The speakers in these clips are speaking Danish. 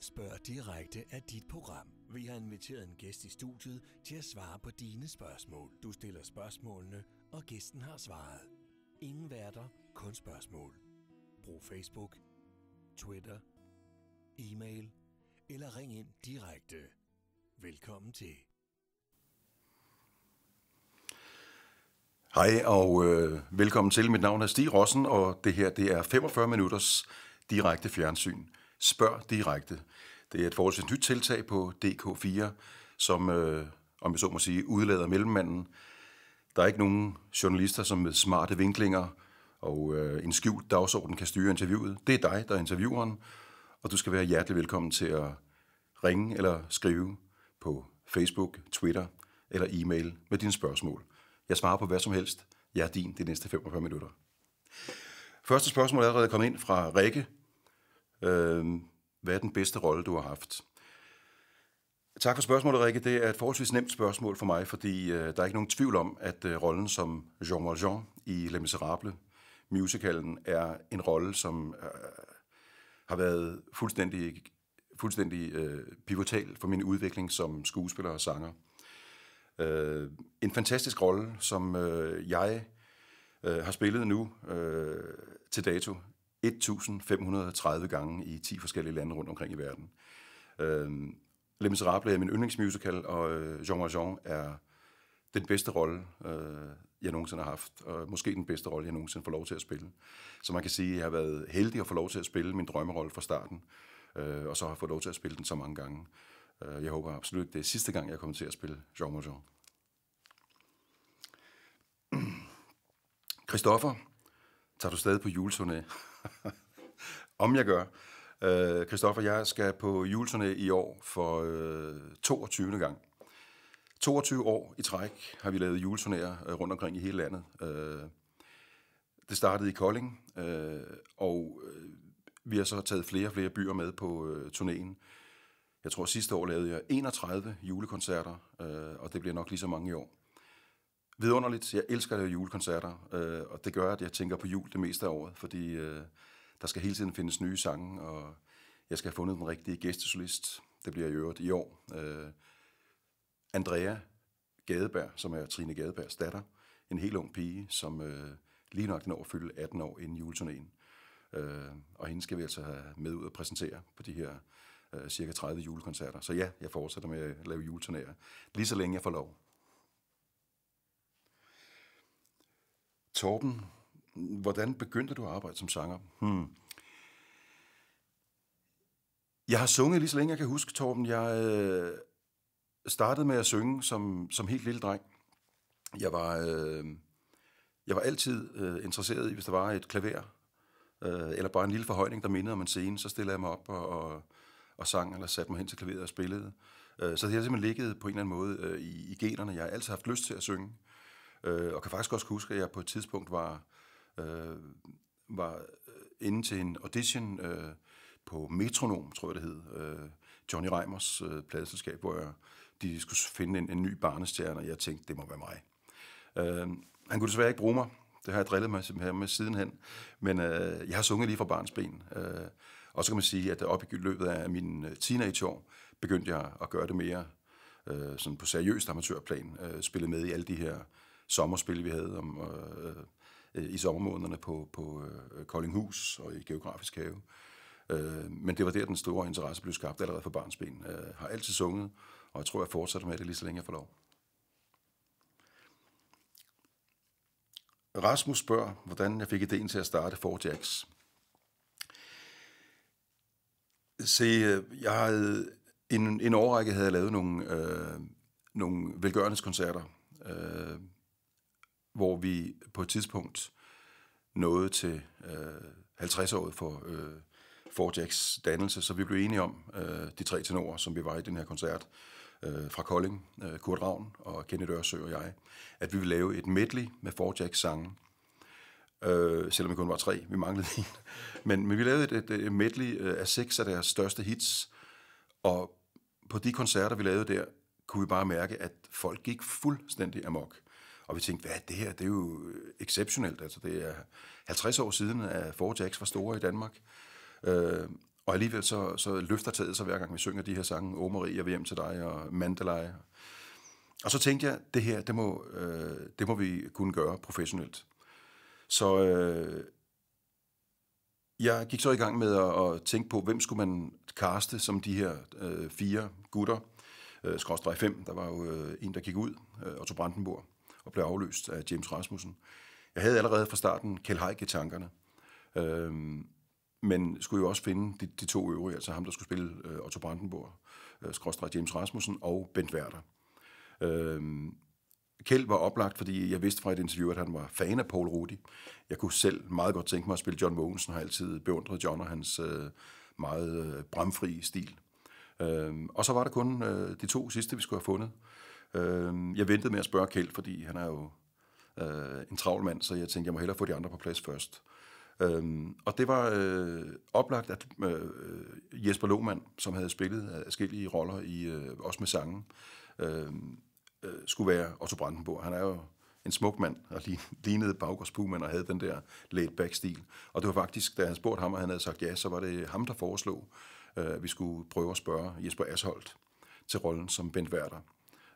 Spørg direkte af dit program. Vi har inviteret en gæst i studiet til at svare på dine spørgsmål. Du stiller spørgsmålene, og gæsten har svaret. Ingen værter, kun spørgsmål. Brug Facebook, Twitter, e-mail eller ring ind direkte. Velkommen til. Hej og øh, velkommen til. Mit navn er Stig Rossen, og det her det er 45 minutters direkte fjernsyn. Spørg direkte. Det er et forholdsvis nyt tiltag på DK4, som, øh, om jeg så må sige, udlader mellemmanden. Der er ikke nogen journalister, som med smarte vinklinger og øh, en skjult dagsorden kan styre interviewet. Det er dig, der er intervieweren, og du skal være hjertelig velkommen til at ringe eller skrive på Facebook, Twitter eller e-mail med dine spørgsmål. Jeg svarer på hvad som helst. Jeg er din de næste 45 minutter. Første spørgsmål er allerede kommet ind fra Rikke, Øh, hvad er den bedste rolle, du har haft? Tak for spørgsmålet, Rikke. Det er et forholdsvis nemt spørgsmål for mig, fordi øh, der er ikke nogen tvivl om, at øh, rollen som Jean Valjean i Les Miserables musicalen er en rolle, som øh, har været fuldstændig, fuldstændig øh, pivotal for min udvikling som skuespiller og sanger. Øh, en fantastisk rolle, som øh, jeg øh, har spillet nu øh, til dato 1530 gange i 10 forskellige lande rundt omkring i verden. Øh, Les Miserables er min yndlingsmusical, og øh, Jean Valjean er den bedste rolle, øh, jeg nogensinde har haft, og måske den bedste rolle, jeg nogensinde får lov til at spille. Så man kan sige, at jeg har været heldig at få lov til at spille min drømmerolle fra starten, øh, og så har fået lov til at spille den så mange gange. Øh, jeg håber absolut, det er sidste gang, jeg kommer til at spille Jean Valjean. Christoffer Tager du stadig på juleturné? Om jeg gør. Øh, Christoffer, jeg skal på juleturné i år for øh, 22. gang. 22 år i træk har vi lavet juleturnéer øh, rundt omkring i hele landet. Øh, det startede i Kolding, øh, og øh, vi har så taget flere og flere byer med på øh, turnéen. Jeg tror, sidste år lavede jeg 31 julekoncerter, øh, og det bliver nok lige så mange i år vidunderligt. Jeg elsker at lave julekoncerter, øh, og det gør, at jeg tænker på jul det meste af året, fordi øh, der skal hele tiden findes nye sange, og jeg skal have fundet den rigtige gæstesolist. Det bliver i øvrigt i år. Øh, Andrea Gadeberg, som er Trine Gadebergs datter, en helt ung pige, som øh, lige nok når at fylde 18 år inden juleturnéen. Øh, og hende skal vi altså have med ud og præsentere på de her øh, cirka 30 julekoncerter. Så ja, jeg fortsætter med at lave juleturnéer, lige så længe jeg får lov. Torben, hvordan begyndte du at arbejde som sanger? Hmm. Jeg har sunget lige så længe jeg kan huske, Torben. Jeg øh, startede med at synge som, som helt lille dreng. Jeg var, øh, jeg var altid øh, interesseret i, hvis der var et klaver, øh, eller bare en lille forhøjning, der mindede om en scene, så stillede jeg mig op og, og, og sang, eller satte mig hen til klaveret og spillede. Øh, så det har simpelthen ligget på en eller anden måde øh, i, i generne. Jeg har altid haft lyst til at synge. Øh, og kan faktisk også huske, at jeg på et tidspunkt var, øh, var øh, inde til en audition øh, på Metronom, tror jeg det hed, øh, Johnny Reimers øh, pladeselskab, hvor jeg, de skulle finde en, en ny barnestjerne, og jeg tænkte, det må være mig. Øh, han kunne desværre ikke bruge mig, det har jeg drillet mig simpelthen med sidenhen, men øh, jeg har sunget lige fra barns ben. Øh, og så kan man sige, at op i løbet af min øh, teenageår, begyndte jeg at gøre det mere øh, sådan på seriøst amatørplan. Øh, spille med i alle de her sommerspil, vi havde om, øh, øh, i sommermånederne på, på øh, Koldinghus og i Geografisk Have. Øh, men det var der, den store interesse blev skabt allerede fra barnsben. Jeg øh, har altid sunget, og jeg tror, jeg fortsætter med det lige så længe jeg får lov. Rasmus spørger, hvordan jeg fik ideen til at starte Forjax. Se, øh, jeg havde, en, en årrække havde jeg lavet nogle, øh, nogle velgørenhedskoncerter. Øh, hvor vi på et tidspunkt nåede til øh, 50-året for øh, Forjacks dannelse, så vi blev enige om øh, de tre tenorer, som vi var i den her koncert øh, fra Kolding, øh, Kurt Ravn og Kenneth Ørsø og jeg, at vi ville lave et medley med Forjacks sange, øh, selvom vi kun var tre, vi manglede en. Men, men vi lavede et, et, medley øh, af seks af deres største hits, og på de koncerter, vi lavede der, kunne vi bare mærke, at folk gik fuldstændig amok. Og vi tænkte, hvad er det her? Det er jo øh, exceptionelt. Altså, det er 50 år siden, at Jacks var store i Danmark. Øh, og alligevel så, så løfter taget sig hver gang, vi synger de her sange. Åh Marie, jeg vil hjem til dig, og Mandalay. Og så tænkte jeg, det her, det må, øh, det må vi kunne gøre professionelt. Så øh, jeg gik så i gang med at, at tænke på, hvem skulle man kaste som de her øh, fire gutter. Øh, skråstrej 5, der var jo øh, en, der gik ud, øh, Otto Brandenburg og blev afløst af James Rasmussen. Jeg havde allerede fra starten Kjell Haik i tankerne, øh, men skulle jo også finde de, de to øvrige, altså ham, der skulle spille øh, Otto Brandenburg, øh, skråstrej James Rasmussen og Bent Werther. Øh, Kjeld var oplagt, fordi jeg vidste fra et interview, at han var fan af Paul Rudi. Jeg kunne selv meget godt tænke mig at spille John Mogensen, har altid beundret John og hans øh, meget øh, bramfri stil. Øhm, og så var der kun øh, de to sidste, vi skulle have fundet. Øh, jeg ventede med at spørge Kjeld, fordi han er jo øh, en travl mand, så jeg tænkte, jeg må hellere få de andre på plads først. Øhm, og det var øh, oplagt, at øh, Jesper Lohmann, som havde spillet forskellige roller, i øh, også med sangen, øh, øh, skulle være Otto Brandenborg. Han er jo en smuk mand, og lignede baggårdspumen og havde den der laid-back-stil. Og det var faktisk, da han spurgte ham, og han havde sagt ja, så var det ham, der foreslog, øh, at vi skulle prøve at spørge Jesper Asholdt til rollen som Bent Werther.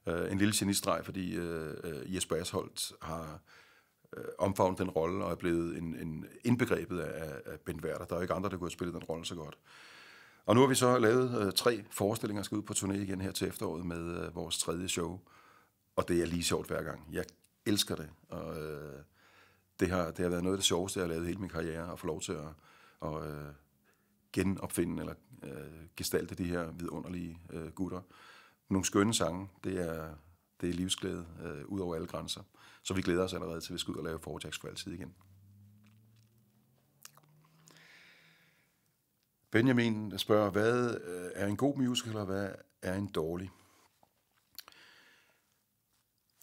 Øh, en lille genistreg, fordi øh, øh Jesper Asholdt har øh, omfavnet den rolle og er blevet en, en indbegrebet af, af Ben Werther. Der er jo ikke andre, der kunne have spillet den rolle så godt. Og nu har vi så lavet øh, tre forestillinger skal ud på turné igen her til efteråret med øh, vores tredje show. Og det er lige sjovt hver gang. Jeg elsker det, og øh, det, har, det har været noget af det sjoveste, jeg har lavet hele min karriere, at få lov til at, at øh, genopfinde eller øh, gestalte de her vidunderlige øh, gutter nogle skønne sange. Det er, det er livsglæde øh, ud over alle grænser. Så vi glæder os allerede til, at vi skal ud og lave foretags for altid igen. Benjamin spørger, hvad øh, er en god musical, og hvad er en dårlig?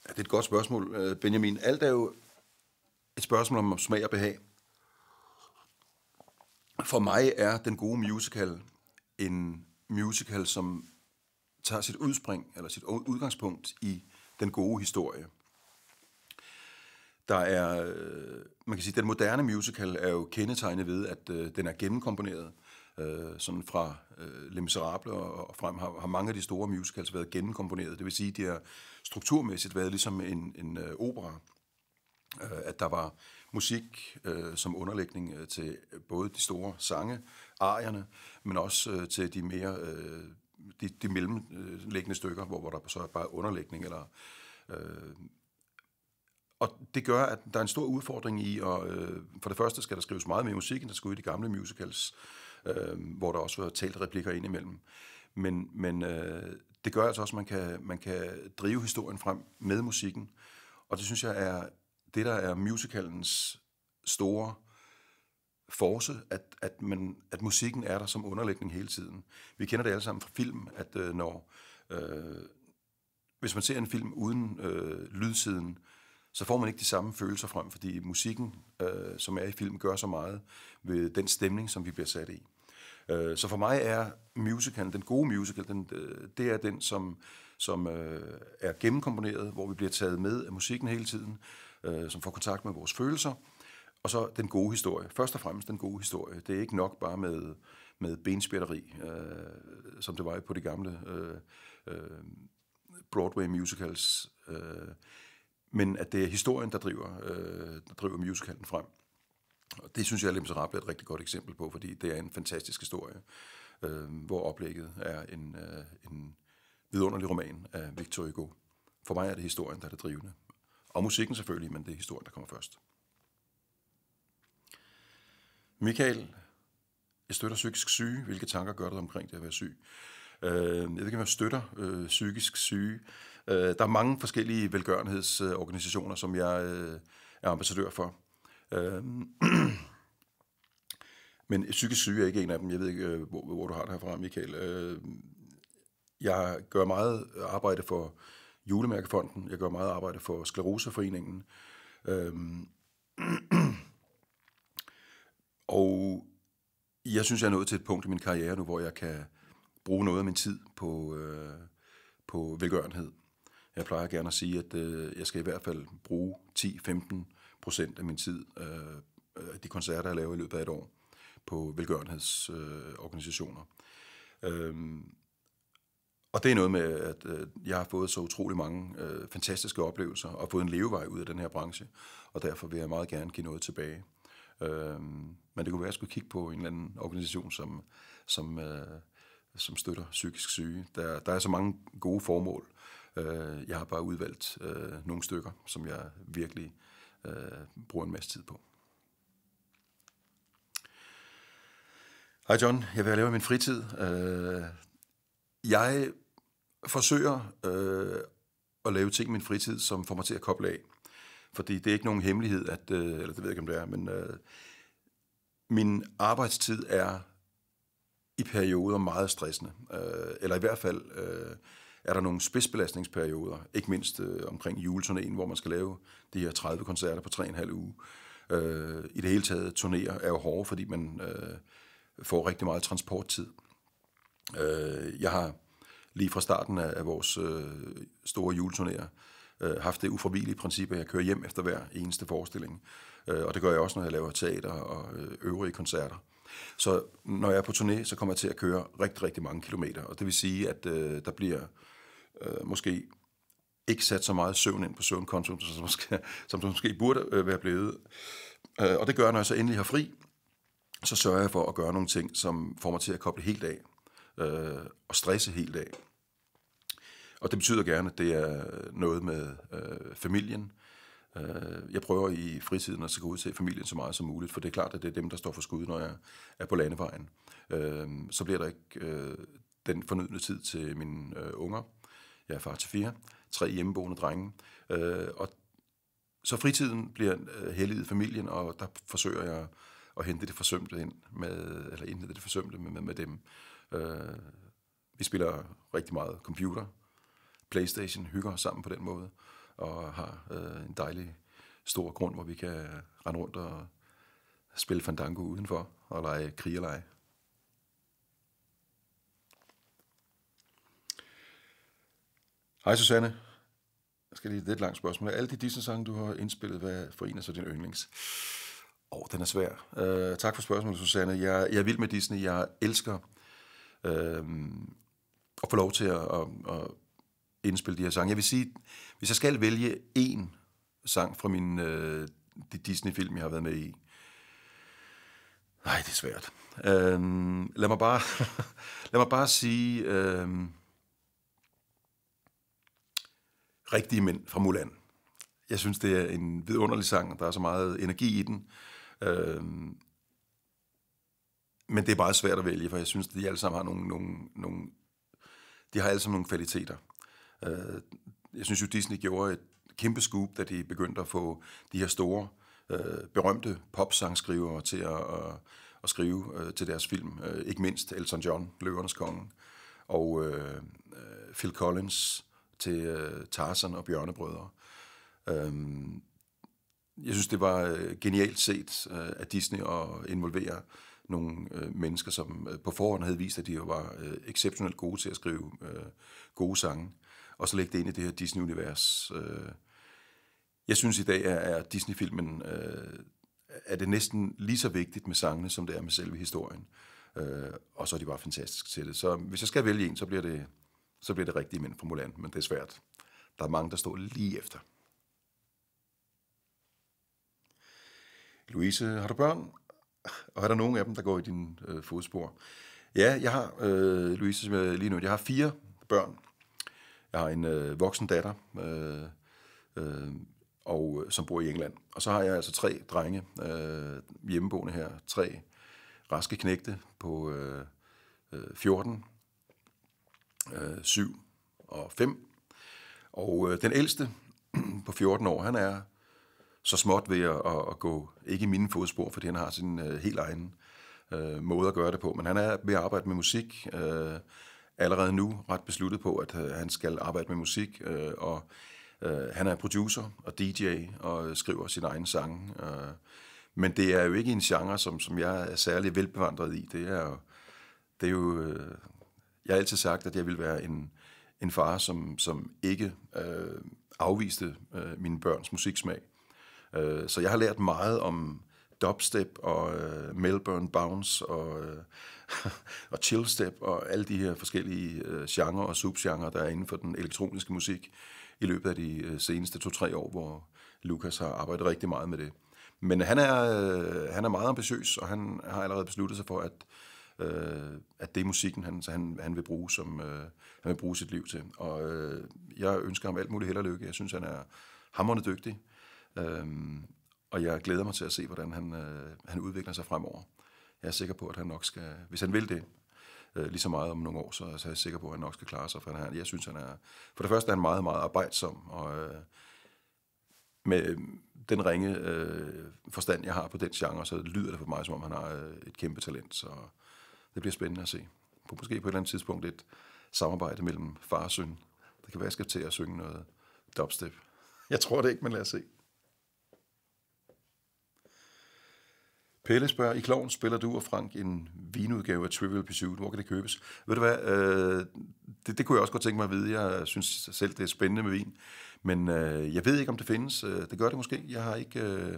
Ja, det er et godt spørgsmål, øh, Benjamin. Alt er jo et spørgsmål om smag og behag. For mig er den gode musical en musical, som tager sit udspring, eller sit udgangspunkt i den gode historie. Der er, øh, man kan sige, den moderne musical er jo kendetegnet ved, at øh, den er gennemkomponeret. Øh, sådan fra øh, Les Miserables og, og frem har, har mange af de store musicals været gennemkomponeret. Det vil sige, de har strukturmæssigt været ligesom en, en øh, opera. Øh, at der var musik øh, som underlægning øh, til både de store sange, arierne, men også øh, til de mere... Øh, de, de mellemliggende stykker, hvor, hvor der så er bare underlægning. Eller, øh, og det gør, at der er en stor udfordring i, og øh, for det første skal der skrives meget mere musik, end der skulle i de gamle musicals, øh, hvor der også var talt replikker ind imellem. Men, men øh, det gør altså også, at man kan, man kan drive historien frem med musikken, og det synes jeg er det, der er musicalens store force, at, at, man, at musikken er der som underlægning hele tiden. Vi kender det alle sammen fra film, at øh, når øh, hvis man ser en film uden øh, lydsiden, så får man ikke de samme følelser frem, fordi musikken, øh, som er i film, gør så meget ved den stemning, som vi bliver sat i. Øh, så for mig er musicalen, den gode musical, den, øh, det er den, som, som øh, er gennemkomponeret, hvor vi bliver taget med af musikken hele tiden, øh, som får kontakt med vores følelser, og så den gode historie. Først og fremmest den gode historie. Det er ikke nok bare med, med benspjætteri, øh, som det var på de gamle øh, øh, Broadway musicals. Øh, men at det er historien, der driver, øh, der driver musicalen frem. Og det synes jeg, at Les er et rigtig godt eksempel på, fordi det er en fantastisk historie, øh, hvor oplægget er en, øh, en vidunderlig roman af Victor Hugo. For mig er det historien, der er det drivende. Og musikken selvfølgelig, men det er historien, der kommer først. Michael, jeg støtter psykisk syge. Hvilke tanker gør du omkring det at være syg? Øh, jeg ved ikke, om jeg støtter øh, psykisk syge. Øh, der er mange forskellige velgørenhedsorganisationer, som jeg øh, er ambassadør for. Øh, men psykisk syge er ikke en af dem. Jeg ved ikke, øh, hvor, hvor du har det herfra, Michael. Øh, jeg gør meget arbejde for Julemærkefonden. Jeg gør meget arbejde for Skleroseforeningen. Øh, Og jeg synes, jeg er nået til et punkt i min karriere nu, hvor jeg kan bruge noget af min tid på, øh, på velgørenhed. Jeg plejer gerne at sige, at øh, jeg skal i hvert fald bruge 10-15 procent af min tid, øh, øh, de koncerter, jeg laver i løbet af et år, på velgørenhedsorganisationer. Øh, øhm, og det er noget med, at øh, jeg har fået så utrolig mange øh, fantastiske oplevelser og fået en levevej ud af den her branche, og derfor vil jeg meget gerne give noget tilbage. Øh, men det kunne være, at jeg skulle kigge på en eller anden organisation, som, som, øh, som støtter psykisk syge. Der, der er så mange gode formål. Øh, jeg har bare udvalgt øh, nogle stykker, som jeg virkelig øh, bruger en masse tid på. Hej John, jeg vil lave min fritid. Øh, jeg forsøger øh, at lave ting i min fritid, som får mig til at koble af. Fordi det er ikke nogen hemmelighed, at, øh, eller det ved jeg ikke, om det er, men øh, min arbejdstid er i perioder meget stressende. Øh, eller i hvert fald øh, er der nogle spidsbelastningsperioder, ikke mindst øh, omkring juleturnéen, hvor man skal lave de her 30 koncerter på 3,5 uge. Øh, I det hele taget, turnéer er jo hårde, fordi man øh, får rigtig meget transporttid. Øh, jeg har lige fra starten af, af vores øh, store juleturnéer, øh, haft det uforvillige princip, at jeg kører hjem efter hver eneste forestilling. Øh, og det gør jeg også, når jeg laver teater og øh, øvrige koncerter. Så når jeg er på turné, så kommer jeg til at køre rigtig, rigtig mange kilometer. Og det vil sige, at øh, der bliver øh, måske ikke sat så meget søvn ind på søvnkontoen, som, måske, som det måske burde øh, være blevet. Øh, og det gør, når jeg så endelig har fri, så sørger jeg for at gøre nogle ting, som får mig til at koble helt af øh, og stresse helt af. Og det betyder gerne, at det er noget med øh, familien. Øh, jeg prøver i fritiden at så gå ud til familien så meget som muligt, for det er klart, at det er dem, der står for skud, når jeg er på landevejen. Øh, så bliver der ikke øh, den fornødne tid til mine øh, unger. Jeg er far til fire, tre hjemmeboende drenge. Øh, og så fritiden bliver øh, helliget familien, og der forsøger jeg at hente det forsømte ind med, eller indhente det forsømte med, med, med dem. Øh, vi spiller rigtig meget computer, Playstation hygger sammen på den måde, og har øh, en dejlig stor grund, hvor vi kan rende rundt og spille Fandango udenfor og lege krigerleje. Hej Susanne. Jeg skal lige et lidt langt spørgsmål. Alle de Disney-sange, du har indspillet, hvad forener så din yndlings? Åh, oh, den er svær. Uh, tak for spørgsmålet, Susanne. Jeg, jeg er vild med Disney. Jeg elsker uh, at få lov til at, at, at indspille de her sange. Jeg vil sige, hvis jeg skal vælge én sang fra min øh, de Disney-film, jeg har været med i, nej, det er svært. Øhm, lad, mig bare, lad mig bare sige øhm, Rigtige Mænd fra Mulan. Jeg synes, det er en vidunderlig sang, og der er så meget energi i den. Øhm, men det er bare svært at vælge, for jeg synes, at de alle sammen har nogle, nogle, nogle de har alle sammen nogle kvaliteter. Øh, jeg synes jo, Disney gjorde et kæmpe scoop, da de begyndte at få de her store, øh, berømte popsangskrivere til at, øh, at, skrive til deres film. Ikke mindst Elton John, Løvernes Konge, og Phil Collins til Tarzan og Bjørnebrødre. Jeg synes, det var genialt set af Disney at involvere nogle øh, mennesker, som øh, på forhånd havde vist, at de jo var øh, exceptionelt gode til at skrive øh, gode sange og så lægge det ind i det her Disney-univers. Øh, jeg synes i dag er, er Disney-filmen, øh, er det næsten lige så vigtigt med sangene, som det er med selve historien. Øh, og så er de bare fantastiske til det. Så hvis jeg skal vælge en, så bliver det, så bliver det rigtige mænd fra Mulan, men det er svært. Der er mange, der står lige efter. Louise, har du børn? Og er der nogen af dem, der går i din øh, fodspor? Ja, jeg har, øh, Louise, som jeg lige nu, jeg har fire børn, jeg har en øh, voksen datter, øh, øh, og, øh, som bor i England. Og så har jeg altså tre drenge øh, hjemmeboende her. Tre raske knægte på øh, øh, 14, øh, 7 og 5. Og øh, den ældste på 14 år, han er så småt ved at, at, at gå, ikke i mine fodspor, fordi han har sin øh, helt egen øh, måde at gøre det på, men han er ved at arbejde med musik, øh, allerede nu ret besluttet på, at øh, han skal arbejde med musik, øh, og øh, han er producer og DJ og skriver sin egen sang. Øh, men det er jo ikke en genre, som, som jeg er særlig velbevandret i. Det er jo... Det er jo øh, jeg har altid sagt, at jeg vil være en, en far, som, som ikke øh, afviste øh, mine børns musiksmag. Øh, så jeg har lært meget om dubstep og øh, Melbourne Bounce og... Øh, og chillstep og alle de her forskellige øh, genrer og subgenrer, der er inden for den elektroniske musik i løbet af de øh, seneste to-tre år, hvor Lukas har arbejdet rigtig meget med det. Men han er, øh, han er meget ambitiøs, og han har allerede besluttet sig for, at, at det er musikken, han, så han, han, vil bruge som, han vil bruge sit liv til. Og jeg ønsker ham alt muligt held og lykke. Jeg synes, han er hammerende dygtig. Øhm, og jeg glæder mig til at se, hvordan han, øh, han udvikler sig fremover jeg er sikker på, at han nok skal, hvis han vil det, øh, lige så meget om nogle år, så, så er jeg sikker på, at han nok skal klare sig, for han jeg synes, han er, for det første er han meget, meget arbejdsom, og øh, med øh, den ringe øh, forstand, jeg har på den genre, så lyder det for mig, som om han har øh, et kæmpe talent, så det bliver spændende at se. På, måske på et eller andet tidspunkt et samarbejde mellem far og søn. Det kan være, at jeg skal til at synge noget dubstep. Jeg tror det ikke, men lad os se. Pelle spørger, i Kloven spiller du og Frank en vinudgave af Trivial Pursuit. Hvor kan det købes? Ved du hvad, øh, det, det kunne jeg også godt tænke mig at vide. Jeg synes selv, det er spændende med vin. Men øh, jeg ved ikke, om det findes. Øh, det gør det måske. Jeg har ikke... Øh,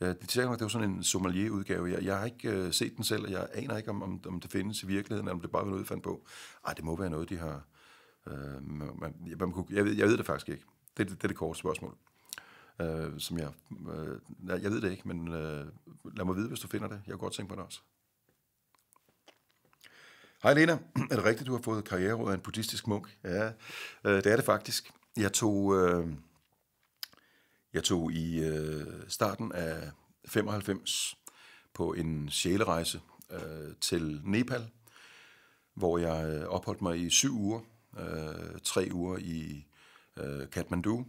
det er det var sådan en sommelier-udgave. Jeg, jeg har ikke øh, set den selv, og jeg aner ikke, om, om, om det findes i virkeligheden, eller om det bare var noget, fandt på. Ej, det må være noget, de har... Øh, man, man, jeg, man kunne, jeg, ved, jeg ved det faktisk ikke. Det det, det, er det korte spørgsmål øh, som jeg, øh, jeg ved det ikke, men øh, lad mig vide, hvis du finder det. Jeg kunne godt tænke på det også. Hej Lena, er det rigtigt, du har fået karriereråd af en buddhistisk munk? Ja, øh, det er det faktisk. Jeg tog, øh, jeg tog i øh, starten af 95 på en sjælerejse øh, til Nepal, hvor jeg øh, opholdt mig i syv uger, øh, tre uger i øh, Kathmandu,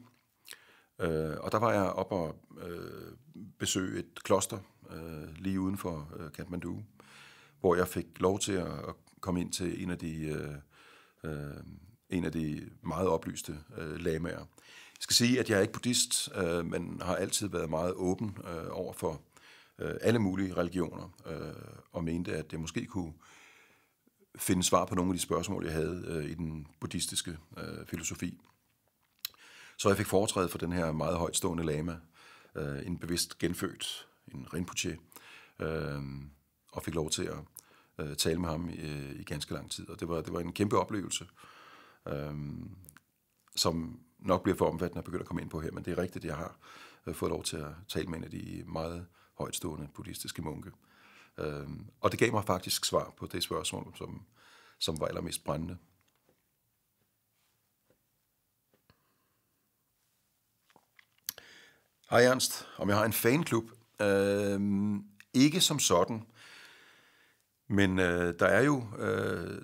Øh, og der var jeg op og øh, besøge et kloster øh, lige uden for øh, Kathmandu, hvor jeg fik lov til at, at komme ind til en af de, øh, øh, en af de meget oplyste øh, lamaer. Jeg skal sige, at jeg er ikke buddhist, øh, men har altid været meget åben øh, over for øh, alle mulige religioner, øh, og mente, at jeg måske kunne finde svar på nogle af de spørgsmål, jeg havde øh, i den buddhistiske øh, filosofi. Så jeg fik foretræde for den her meget højtstående lama, øh, en bevidst genfødt, en Rinpoche, øh, og fik lov til at øh, tale med ham i, øh, i ganske lang tid. Og det var, det var en kæmpe oplevelse, øh, som nok bliver for omfattende at begynde at komme ind på her, men det er rigtigt, jeg har øh, fået lov til at tale med en af de meget højtstående buddhistiske munke. Øh, og det gav mig faktisk svar på det spørgsmål, som, som var allermest brændende. Hej Ernst, om jeg har en fanklub? Øh, ikke som sådan, men øh, der er jo, øh,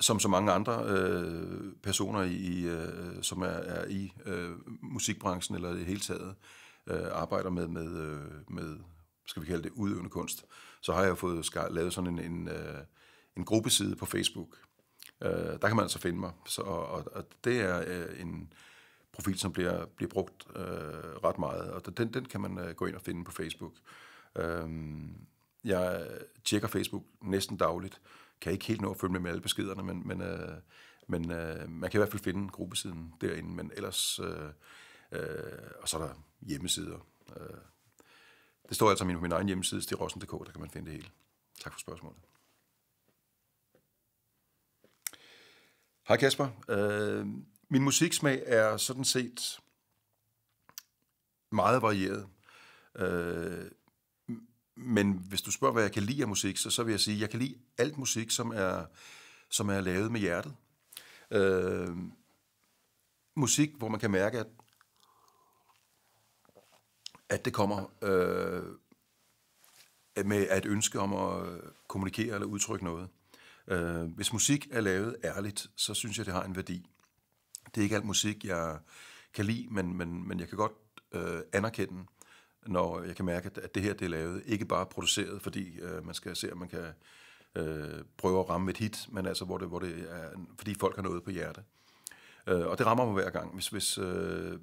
som så mange andre øh, personer, i, øh, som er, er i øh, musikbranchen eller i hele taget, øh, arbejder med, med, øh, med, skal vi kalde det, udøvende kunst, så har jeg fået lavet sådan en, en, øh, en gruppeside på Facebook. Øh, der kan man altså finde mig, så, og, og det er øh, en profil, som bliver, bliver brugt øh, ret meget, og den, den kan man øh, gå ind og finde på Facebook. Øh, jeg tjekker Facebook næsten dagligt, kan ikke helt nå at følge med med alle beskederne, men, men, øh, men øh, man kan i hvert fald finde gruppesiden derinde, men ellers, øh, øh, og så er der hjemmesider. Øh. Det står altså på min, min egen hjemmeside, stirossen.dk, der kan man finde det hele. Tak for spørgsmålet. Hej Kasper. Øh, min musiksmag er sådan set meget varieret. Øh, men hvis du spørger, hvad jeg kan lide af musik, så, så vil jeg sige, at jeg kan lide alt musik, som er, som er lavet med hjertet. Øh, musik, hvor man kan mærke, at, at det kommer øh, med et ønske om at kommunikere eller udtrykke noget. Øh, hvis musik er lavet ærligt, så synes jeg, det har en værdi. Det er ikke alt musik, jeg kan lide, men, men, men jeg kan godt øh, anerkende, når jeg kan mærke, at det her det er lavet. Ikke bare produceret, fordi øh, man skal se, om man kan øh, prøve at ramme et hit, men altså, hvor det, hvor det er, fordi folk har noget på hjerte. Øh, og det rammer mig hver gang. Hvis, hvis, øh,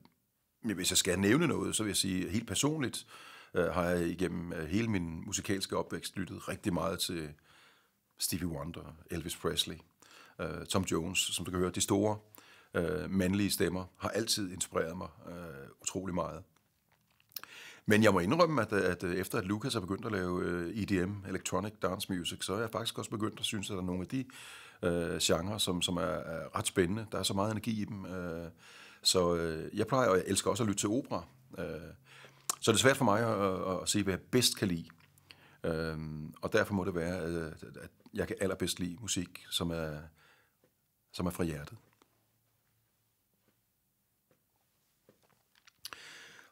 hvis jeg skal nævne noget, så vil jeg sige, helt personligt øh, har jeg igennem øh, hele min musikalske opvækst lyttet rigtig meget til Stevie Wonder, Elvis Presley, øh, Tom Jones, som du kan høre, de store øh, mandlige stemmer har altid inspireret mig øh, utrolig meget. Men jeg må indrømme, at, at øh, efter at Lucas har begyndt at lave øh, EDM, Electronic Dance Music, så er jeg faktisk også begyndt at synes, at der er nogle af de øh, genrer, som, som er, er ret spændende. Der er så meget energi i dem. Øh, så øh, jeg plejer, og jeg elsker også at lytte til opera. Øh, så det er svært for mig at, at, at se, hvad jeg bedst kan lide. Øh, og derfor må det være, at, øh, at jeg kan allerbedst lide musik, som er, som er fra hjertet.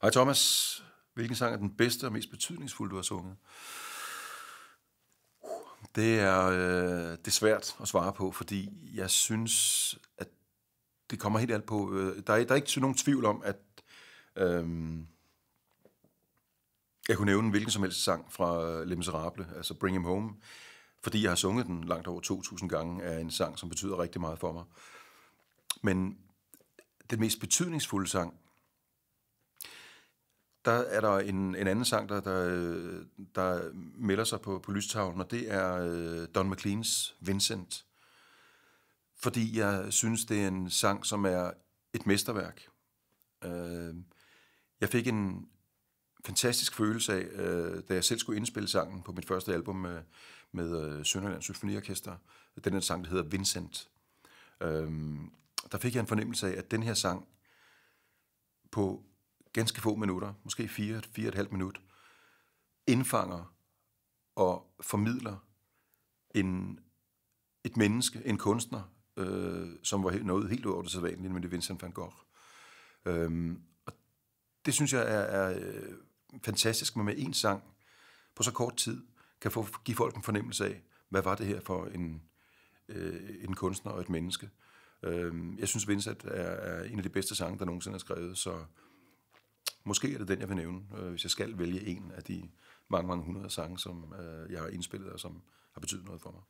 Hej Thomas, hvilken sang er den bedste og mest betydningsfulde, du har sunget? Uh, det er, øh, det er svært at svare på, fordi jeg synes, at det kommer helt alt på. Øh, der, er, der er ikke nogen tvivl om, at øh, jeg kunne nævne hvilken som helst sang fra øh, Les Miserables, altså Bring Him Home, fordi jeg har sunget den langt over 2.000 gange, er en sang, som betyder rigtig meget for mig. Men den mest betydningsfulde sang, der er der en, en anden sang, der, der, der melder sig på, på lystavlen, og det er øh, Don McLeans Vincent. Fordi jeg synes, det er en sang, som er et mesterværk. Øh, jeg fik en fantastisk følelse af, øh, da jeg selv skulle indspille sangen på mit første album med, øh, med øh, Sønderlands Symfoniorkester. Den her sang, der hedder Vincent. Øh, der fik jeg en fornemmelse af, at den her sang på ganske få minutter, måske fire, fire og et halvt minut, indfanger og formidler en, et menneske, en kunstner, øh, som var noget helt over det sædvanlige, men Vincent van Gogh. Øhm, og det synes jeg er, er øh, fantastisk, man med én sang på så kort tid kan få, give folk en fornemmelse af, hvad var det her for en, øh, en kunstner og et menneske. Øhm, jeg synes, Vincent er, er en af de bedste sange, der nogensinde er skrevet, så Måske er det den, jeg vil nævne, øh, hvis jeg skal vælge en af de mange, mange hundrede sange, som øh, jeg har indspillet, og som har betydet noget for mig.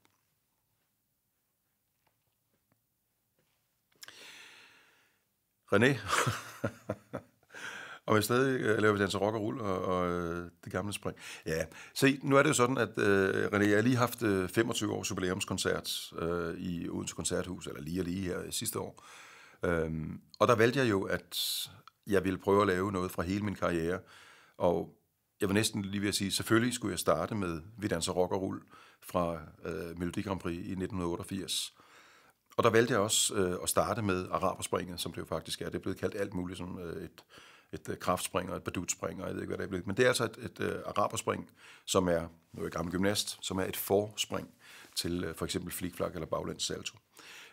René, og jeg stadig øh, laver vi danser rock og rull og, og øh, det gamle spring. Ja, se, nu er det jo sådan, at øh, René, jeg har lige haft øh, 25 års jubilæumskoncert øh, i Odense Koncerthus, eller lige og lige her øh, sidste år. Øhm, og der valgte jeg jo at jeg ville prøve at lave noget fra hele min karriere. Og jeg var næsten lige ved at sige, selvfølgelig skulle jeg starte med Vi danser rock og rull fra øh, Melodi Grand Prix i 1988. Og der valgte jeg også øh, at starte med Araberspringet, som det jo faktisk er. Det er blevet kaldt alt muligt, som øh, et, et øh, kraftspring og et badutspring, og jeg ved ikke, hvad det er blevet. Men det er altså et, et øh, araberspring, som er, nu er jeg gammel gymnast, som er et forspring til øh, for eksempel flikflak eller baglæns salto.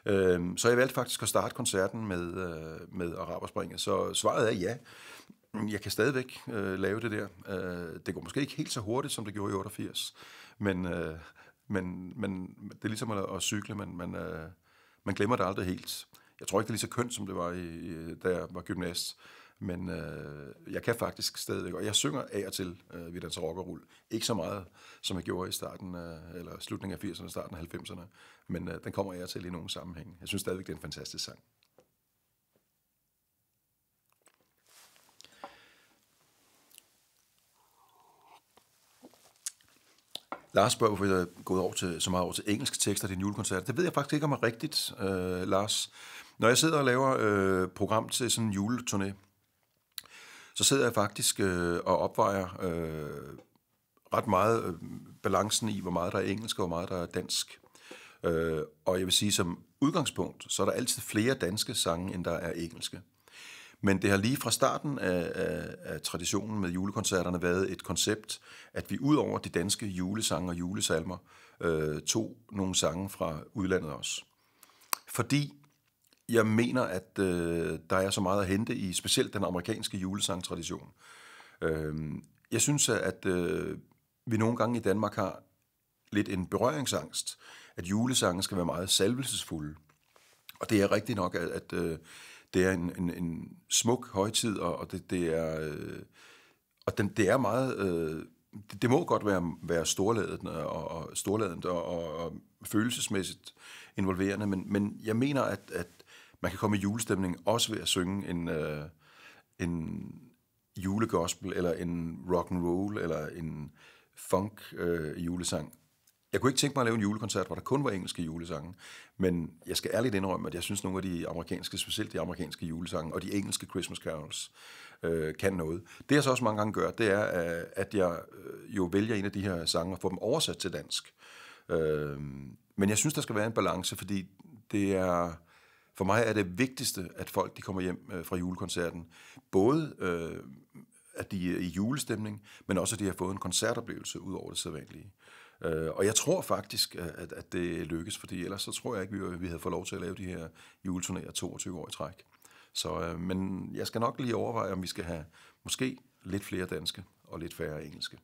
Øh, så jeg valgte faktisk at starte koncerten med, øh, med Araberspringet, så svaret er ja. Jeg kan stadigvæk øh, lave det der. Øh, det går måske ikke helt så hurtigt, som det gjorde i 88, men, men, men det er ligesom at, at cykle, men man, man glemmer det aldrig helt. Jeg tror ikke, det er lige så kønt, som det var, i, da jeg var gymnast. Men øh, jeg kan faktisk stadigvæk, og jeg synger af og til, øh, ved danser rock og rull. Ikke så meget, som jeg gjorde i starten, øh, eller slutningen af 80'erne, starten af 90'erne, men øh, den kommer af og til i nogle sammenhænge. Jeg synes stadigvæk, det er en fantastisk sang. Lars spørger, hvorfor jeg er gået over til, så meget over til engelske tekster til din julekoncert. Det ved jeg faktisk ikke, om er rigtigt, øh, Lars. Når jeg sidder og laver øh, program til sådan en juleturné, så sidder jeg faktisk øh, og opvejer øh, ret meget øh, balancen i, hvor meget der er engelsk og hvor meget der er dansk. Øh, og jeg vil sige, som udgangspunkt, så er der altid flere danske sange, end der er engelske. Men det har lige fra starten af, af, af traditionen med julekoncerterne været et koncept, at vi ud over de danske julesange og julesalmer, øh, tog nogle sange fra udlandet også. Fordi jeg mener, at øh, der er så meget at hente i specielt den amerikanske julesangtradition. Øh, jeg synes, at øh, vi nogle gange i Danmark har lidt en berøringsangst, at julesange skal være meget salvelsesfulde. Og det er rigtigt nok, at, at øh, det er en, en, en smuk højtid, og, og det, det er øh, og den, det er meget... Øh, det, det må godt være, være storladet og, og, storladent og, og, og følelsesmæssigt involverende, men, men jeg mener, at, at man kan komme i julestemning også ved at synge en, øh, en julegospel, eller en rock and roll eller en funk øh, julesang. Jeg kunne ikke tænke mig at lave en julekoncert, hvor der kun var engelske julesange, men jeg skal ærligt indrømme, at jeg synes, at nogle af de amerikanske, specielt de amerikanske julesange og de engelske Christmas carols, øh, kan noget. Det jeg så også mange gange gør, det er, øh, at jeg øh, jo vælger en af de her sange og får dem oversat til dansk. Øh, men jeg synes, der skal være en balance, fordi det er for mig er det vigtigste, at folk de kommer hjem øh, fra julekoncerten. Både øh, at de er i julestemning, men også at de har fået en koncertoplevelse ud over det sædvanlige. Øh, og jeg tror faktisk, at, at det lykkes, fordi ellers så tror jeg ikke, vi, vi havde fået lov til at lave de her juleturnéer 22 år i træk. Så, øh, men jeg skal nok lige overveje, om vi skal have måske lidt flere danske og lidt færre engelske.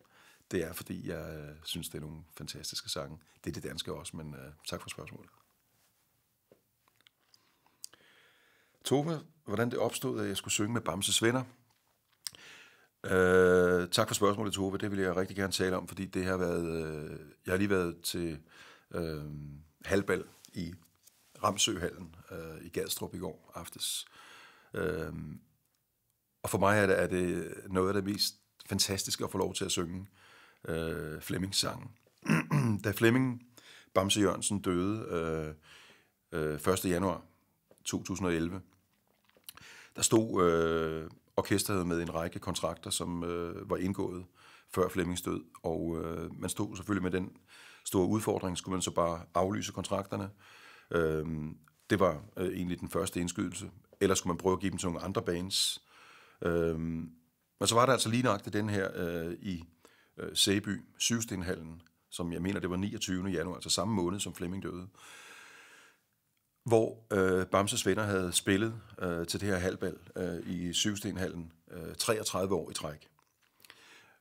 Det er, fordi jeg øh, synes, det er nogle fantastiske sange. Det er det danske også, men øh, tak for spørgsmålet. Tove, hvordan det opstod, at jeg skulle synge med Bamses venner. Øh, tak for spørgsmålet, Tove. Det vil jeg rigtig gerne tale om, fordi det har været... Øh, jeg har lige været til øh, halvbal i Ramsøhallen øh, i Gadstrup i går aftes. Øh, og for mig er det, er det noget af det mest fantastiske at få lov til at synge øh, Flemmings sang. da Flemming Bamse Jørgensen døde øh, øh, 1. januar 2011, der stod øh, orkestret med en række kontrakter, som øh, var indgået før Flemmings død, og øh, man stod selvfølgelig med den store udfordring, skulle man så bare aflyse kontrakterne. Øh, det var øh, egentlig den første indskydelse. Ellers skulle man prøve at give dem til nogle andre bands. Øh, men så var der altså lige nøjagtigt den her øh, i øh, Sæby, Syvstenhallen, som jeg mener, det var 29. januar, altså samme måned, som Flemming døde hvor øh, Bamses venner havde spillet øh, til det her halvbal øh, i Syvstenhallen øh, 33 år i træk.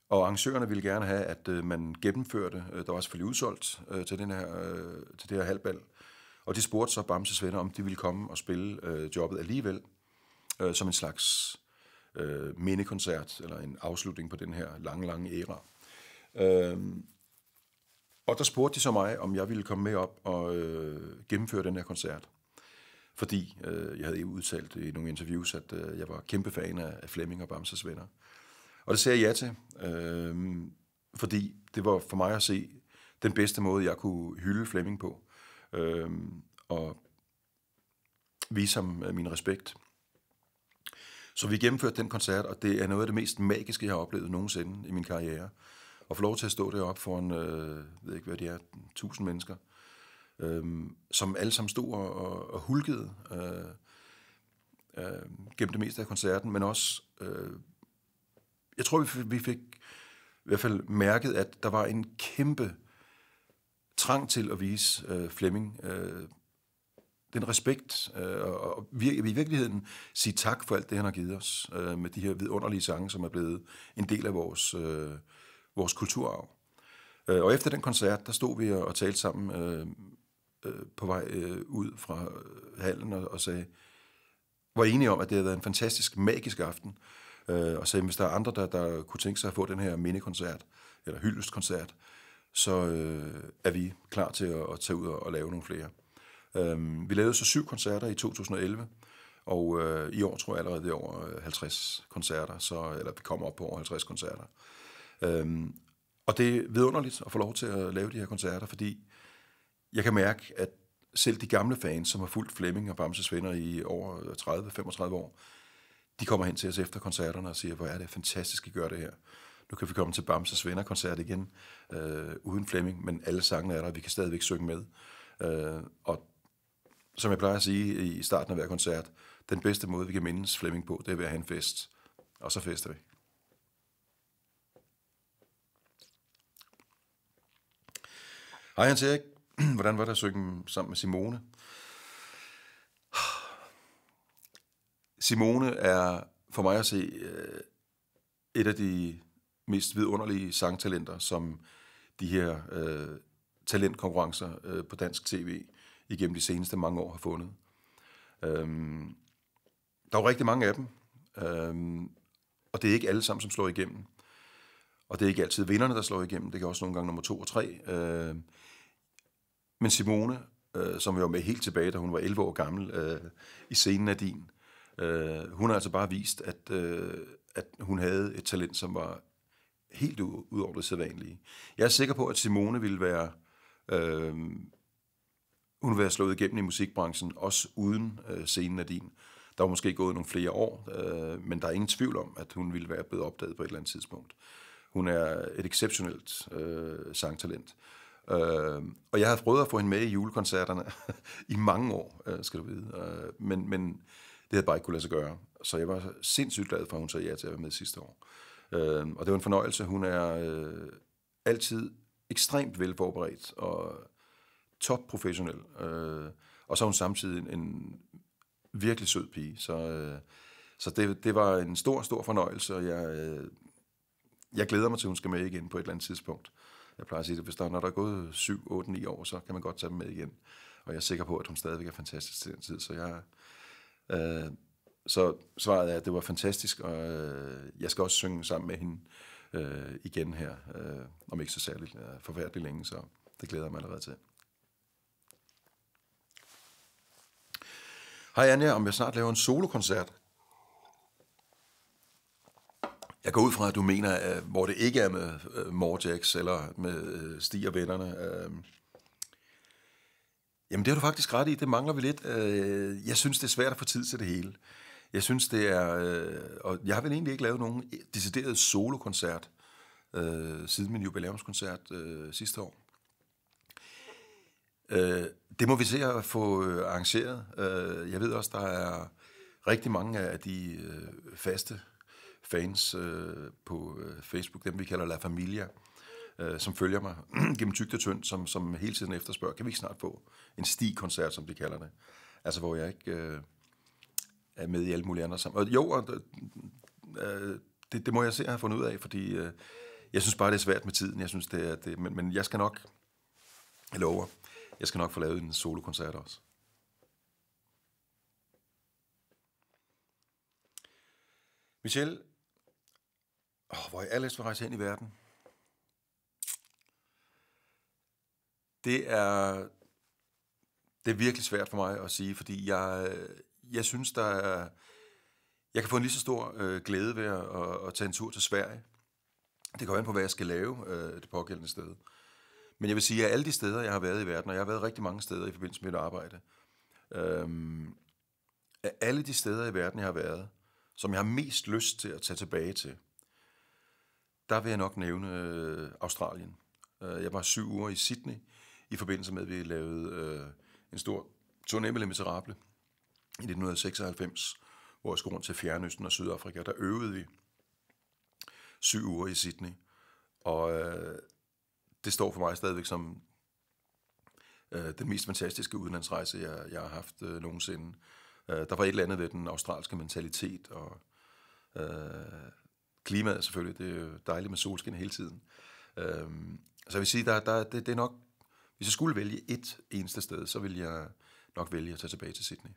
Og arrangørerne ville gerne have, at øh, man gennemførte, øh, der var selvfølgelig udsolgt øh, til, den her, øh, til det her halvbal, og de spurgte så Bamses venner, om de ville komme og spille øh, jobbet alligevel, øh, som en slags øh, mindekoncert, eller en afslutning på den her lange, lange æra. Øh, og der spurgte de så mig, om jeg ville komme med op og øh, gennemføre den her koncert fordi øh, jeg havde udtalt i nogle interviews, at øh, jeg var kæmpe fan af, af Flemming og Bamses venner. Og det sagde jeg ja til, øh, fordi det var for mig at se den bedste måde, jeg kunne hylde Flemming på, øh, og vise ham øh, min respekt. Så vi gennemførte den koncert, og det er noget af det mest magiske, jeg har oplevet nogensinde i min karriere. Og få lov til at stå deroppe foran, øh, ved ikke hvad det er, 1000 mennesker, øh, øh, som alle sammen stod og, og, og hulkede øh, øh, gennem det meste af koncerten, men også, øh, jeg tror, vi, fik, vi fik i hvert fald mærket, at der var en kæmpe trang til at vise øh, Flemming øh, den respekt, øh, og, og vir- i virkeligheden sige tak for alt det, han har givet os øh, med de her vidunderlige sange, som er blevet en del af vores, øh, vores kulturarv. Øh, og efter den koncert, der stod vi og, talte sammen øh, øh, på vej øh, ud fra øh, hallen og, og sagde, var enige om, at det havde været en fantastisk, magisk aften. Øh, og sagde, hvis der er andre, der, der kunne tænke sig at få den her mindekoncert, eller hyldestkoncert, så øh, er vi klar til at, at tage ud og, og lave nogle flere. Øh, vi lavede så syv koncerter i 2011, og øh, i år tror jeg allerede, det er over 50 øh, koncerter, så, eller vi kommer op på over 50 koncerter. Øh, og det er vidunderligt at få lov til at lave de her koncerter, fordi jeg kan mærke, at selv de gamle fans, som har fulgt Flemming og Bamses venner i over 30-35 år, de kommer hen til os efter koncerterne og siger, hvor er det fantastisk, at gøre det her. Nu kan vi komme til Bamses venner-koncert igen, øh, uden Flemming, men alle sangene er der, og vi kan stadigvæk synge med. Øh, og som jeg plejer at sige i starten af hver koncert, den bedste måde, vi kan mindes Flemming på, det er ved at have en fest. Og så fester vi. Hej Hans Erik. hvordan var det at synge sammen med Simone? Simone er for mig at se øh, et af de mest vidunderlige sangtalenter, som de her øh, talentkonkurrencer øh, på dansk tv igennem de seneste mange år har fundet. Øhm, der er jo rigtig mange af dem, øhm, og det er ikke alle sammen, som slår igennem. Og det er ikke altid vinderne, der slår igennem. Det kan også nogle gange nummer to og tre. Øh, men Simone, øh, som var med helt tilbage, da hun var 11 år gammel, øh, i scenen af din, øh, hun har altså bare vist, at, øh, at hun havde et talent, som var helt ud over det sædvanlige. Jeg er sikker på, at Simone ville være... Øh, hun ville være slået igennem i musikbranchen, også uden øh, scenen af din. Der var måske gået nogle flere år, øh, men der er ingen tvivl om, at hun ville være blevet opdaget på et eller andet tidspunkt. Hun er et exceptionelt øh, sangtalent. Øh, og jeg havde prøvet at få hende med i julekoncerterne i mange år, øh, skal du vide. Øh, men, men det havde bare ikke kunne lade sig gøre. Så jeg var sindssygt glad for, at hun sagde ja til at være med sidste år. Øh, og det var en fornøjelse. Hun er øh, altid ekstremt velforberedt og topprofessionel. Øh, og så er hun samtidig en, virkelig sød pige. Så, øh, så det, det var en stor, stor fornøjelse, og jeg, øh, jeg glæder mig til, at hun skal med igen på et eller andet tidspunkt. Jeg plejer at sige, at hvis der, når der er gået 7, 8, 9 år, så kan man godt tage dem med igen. Og jeg er sikker på, at hun stadigvæk er fantastisk til den tid. Så, jeg, øh, så svaret er, at det var fantastisk, og øh, jeg skal også synge sammen med hende øh, igen her, øh, om ikke så særligt øh, forfærdeligt længe, så det glæder jeg mig allerede til. Hej Anja, om jeg snart laver en solokoncert? Jeg går ud fra, at du mener, at, øh, hvor det ikke er med øh, Mortex eller med øh, Stig og vennerne. jamen, det har du faktisk ret i. Det mangler vi lidt. jeg synes, det er svært at få tid til det hele. Jeg synes, det er... og jeg har vel egentlig ikke lavet nogen decideret solokoncert øh, siden min jubilæumskoncert øh, sidste år. Øh, det må vi se at få arrangeret. jeg ved også, der er rigtig mange af de øh, faste fans øh, på øh, Facebook, dem vi kalder La Familia, øh, som følger mig gennem tygt og tyndt, som, som hele tiden efterspørger, kan vi ikke snart få en sti-koncert, som de kalder det? Altså, hvor jeg ikke øh, er med i alle mulige andre sammen. Og jo, og, øh, øh det, det må jeg se, at jeg har fundet ud af, fordi øh, jeg synes bare, det er svært med tiden. Jeg synes, det er, det, men, men jeg skal nok, jeg lover, jeg skal nok få lavet en solo-koncert også. Michel, Oh, hvor jeg allerhelst vil rejse hen i verden. Det er, det er virkelig svært for mig at sige, fordi jeg, jeg synes, der er, jeg kan få en lige så stor øh, glæde ved at, at, at tage en tur til Sverige. Det går an på, hvad jeg skal lave øh, det pågældende sted. Men jeg vil sige, at alle de steder, jeg har været i verden, og jeg har været rigtig mange steder i forbindelse med mit arbejde, øh, af alle de steder i verden, jeg har været, som jeg har mest lyst til at tage tilbage til, der vil jeg nok nævne øh, Australien. Øh, jeg var syv uger i Sydney, i forbindelse med, at vi lavede øh, en stor turné med Miserable i 1996, hvor jeg skulle rundt til Fjernøsten og Sydafrika. Der øvede vi syv uger i Sydney, og øh, det står for mig stadigvæk som øh, den mest fantastiske udenlandsrejse, jeg, jeg har haft øh, nogensinde. Øh, der var et eller andet ved den australske mentalitet, og øh, klimaet selvfølgelig, det er jo dejligt med solskin hele tiden. Øhm, så jeg vil sige, der, der, det, det er nok, hvis jeg skulle vælge et eneste sted, så ville jeg nok vælge at tage tilbage til Sydney.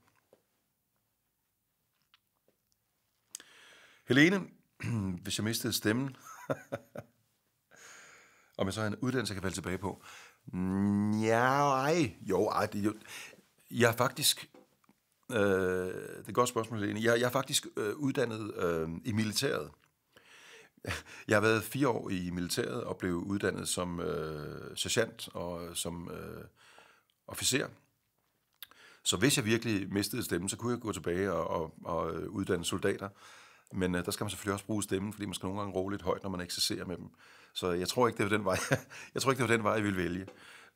Helene, hvis jeg mistede stemmen, og jeg så har en uddannelse, jeg kan falde tilbage på. Ja, ej. Jo, ej. Det, jo. Jeg er faktisk... Øh, det er et godt spørgsmål, Helene. Jeg, jeg er faktisk øh, uddannet øh, i militæret. Jeg har været fire år i militæret og blev uddannet som øh, sergeant og øh, som øh, officer. Så hvis jeg virkelig mistede stemmen, så kunne jeg gå tilbage og, og, og øh, uddanne soldater. Men øh, der skal man selvfølgelig også bruge stemmen, fordi man skal nogle gange råbe lidt højt, når man eksercerer med dem. Så jeg tror ikke, det var den vej, jeg, tror ikke, det var den vej, jeg ville vælge.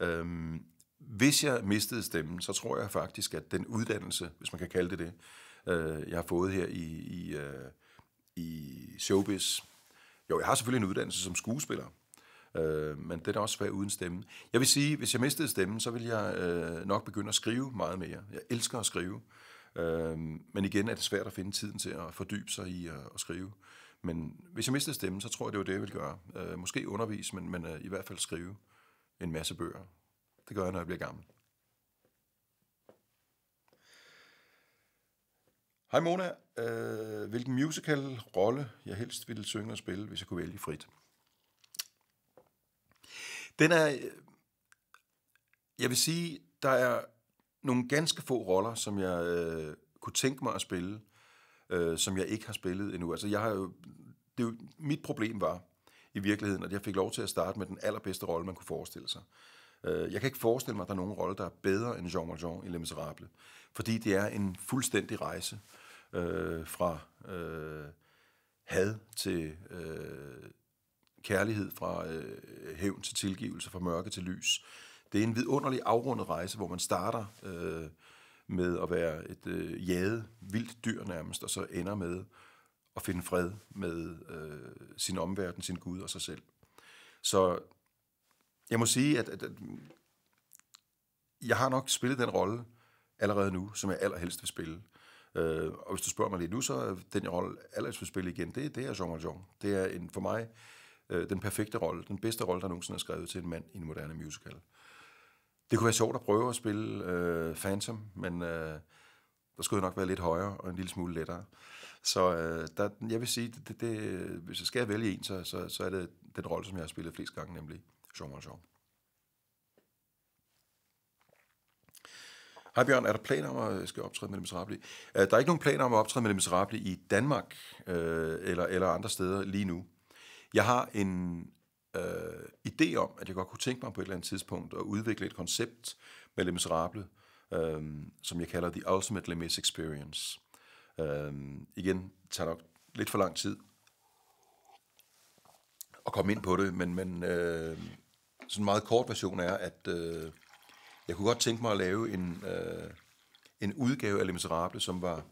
Øhm, hvis jeg mistede stemmen, så tror jeg faktisk, at den uddannelse, hvis man kan kalde det det, øh, jeg har fået her i, i, øh, i showbiz, jo, jeg har selvfølgelig en uddannelse som skuespiller, øh, men det er da også svært uden stemme. Jeg vil sige, hvis jeg mistede stemmen, så ville jeg øh, nok begynde at skrive meget mere. Jeg elsker at skrive, øh, men igen er det svært at finde tiden til at fordybe sig i at, at skrive. Men hvis jeg mistede stemmen, så tror jeg, det var det, jeg ville gøre. Øh, måske undervise, men, men øh, i hvert fald skrive en masse bøger. Det gør jeg, når jeg bliver gammel. Hej Mona, øh, hvilken musical-rolle jeg helst ville synge og spille, hvis jeg kunne vælge frit? Den er, øh, jeg vil sige, der er nogle ganske få roller, som jeg øh, kunne tænke mig at spille, øh, som jeg ikke har spillet endnu. Altså jeg har jo, det jo, mit problem var i virkeligheden, at jeg fik lov til at starte med den allerbedste rolle, man kunne forestille sig. Øh, jeg kan ikke forestille mig, at der er nogen rolle, der er bedre end Jean Valjean i Les Miserables, fordi det er en fuldstændig rejse øh, fra øh, had til øh, kærlighed, fra øh, hævn til tilgivelse, fra mørke til lys. Det er en vidunderlig afrundet rejse, hvor man starter øh, med at være et øh, jade, vildt dyr nærmest, og så ender med at finde fred med øh, sin omverden, sin Gud og sig selv. Så jeg må sige, at, at, at jeg har nok spillet den rolle allerede nu, som jeg allerhelst vil spille. Øh, og hvis du spørger mig lige nu, så er den rolle, Alex vil spille igen, det, det er Jean Valjean. Det er en, for mig øh, den perfekte rolle, den bedste rolle, der nogensinde er skrevet til en mand i en moderne musical. Det kunne være sjovt at prøve at spille øh, Phantom, men øh, der skulle jeg nok være lidt højere og en lille smule lettere. Så øh, der, jeg vil sige, det, det, hvis jeg skal vælge en, så, så, så er det den rolle, som jeg har spillet flest gange, nemlig Jean Valjean. Hej Bjørn, er der planer om at øh, skal optræde med miserable? Øh, der er ikke nogen planer om at optræde med miserable i Danmark øh, eller, eller andre steder lige nu. Jeg har en øh, idé om, at jeg godt kunne tænke mig på et eller andet tidspunkt at udvikle et koncept med Les Miserables, øh, som jeg kalder The Ultimate Lemis Mis Experience. Øh, igen, det tager nok lidt for lang tid at komme ind på det, men, men øh, sådan en meget kort version er, at øh, jeg kunne godt tænke mig at lave en, øh, en udgave af Les Miserables, som var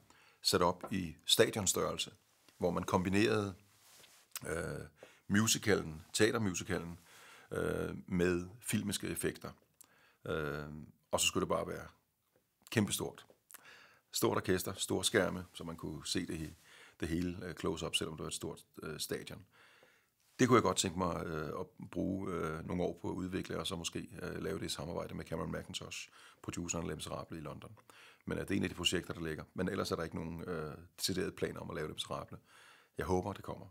sat op i stadionstørrelse, hvor man kombinerede øh, musicalen, teatermusicalen, øh, med filmiske effekter. Øh, og så skulle det bare være kæmpestort. Stort orkester, store skærme, så man kunne se det, hele, det hele øh, close-up, selvom det var et stort øh, stadion. Øh, det kunne jeg godt tænke mig øh, at bruge øh, nogle år på at udvikle, og så måske øh, lave det i samarbejde med Cameron McIntosh, produceren af Les i London. Men er det er en af de projekter, der ligger. Men ellers er der ikke nogen øh, deciderede planer om at lave Les Miserables. Jeg håber, det kommer.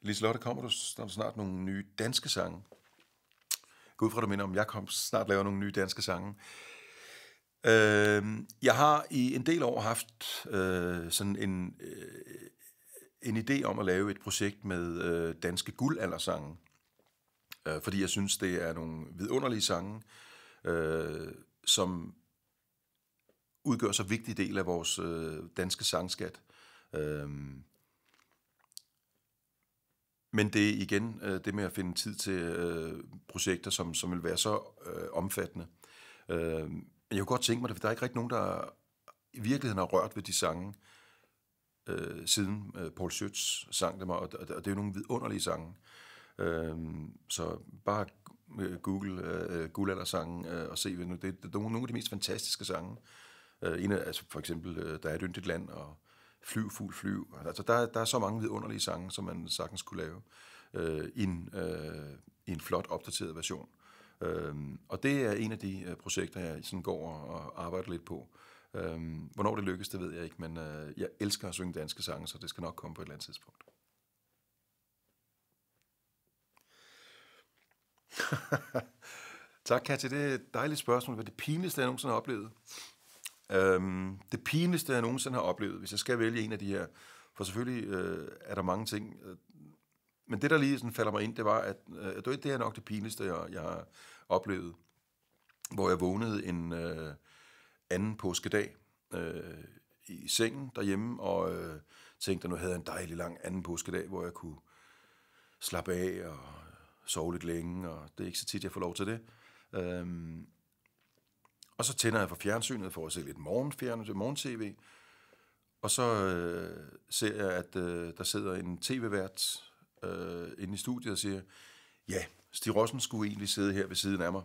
Liselotte, kommer du snart nogle nye danske sange? Gud fra, du minder om, jeg kommer snart laver nogle nye danske sange. Øh, jeg har i en del år haft øh, sådan en, øh, en idé om at lave et projekt med øh, danske guldaldersange, øh, fordi jeg synes, det er nogle vidunderlige sange, øh, som udgør så vigtig del af vores øh, danske sangskat. Øh, men det er igen øh, det med at finde tid til øh, projekter, som, som vil være så øh, omfattende. Øh, jeg kunne godt tænke mig det, for der er ikke rigtig nogen, der i virkeligheden har rørt ved de sange, øh, siden øh, Paul Schütz sang dem, og, og, og det er jo nogle vidunderlige sange. Øh, så bare øh, google øh, guldaldersangen øh, og se, nu, det, det er nogle af de mest fantastiske sange. Øh, en af, altså for eksempel, øh, Der er et yndigt land, og Flyv, fugl, flyv. Altså, der, der er så mange vidunderlige sange, som man sagtens kunne lave øh, i en, øh, i en flot, opdateret version. Øhm, og det er en af de øh, projekter, jeg sådan går og, og arbejder lidt på. Øhm, hvornår det lykkes, det ved jeg ikke, men øh, jeg elsker at synge danske sange, så det skal nok komme på et eller andet tidspunkt. tak, Katja. Det er et dejligt spørgsmål. Hvad er det pinligste, jeg nogensinde har oplevet? Øhm, det pinligste, jeg nogensinde har oplevet, hvis jeg skal vælge en af de her, for selvfølgelig øh, er der mange ting, øh, men det, der lige sådan falder mig ind, det var, at øh, det, det er nok det pinligste, jeg, jeg har oplevet. Hvor jeg vågnede en øh, anden påskedag øh, i sengen derhjemme, og øh, tænkte, at nu havde jeg en dejlig lang anden påskedag, hvor jeg kunne slappe af og sove lidt længe, og det er ikke så tit, jeg får lov til det. Øhm, og så tænder jeg for fjernsynet for at se lidt morgenfjernsyn, morgen-tv, og så øh, ser jeg, at øh, der sidder en tv-vært øh, inde i studiet og siger, ja, Stig Rossen skulle egentlig sidde her ved siden af mig.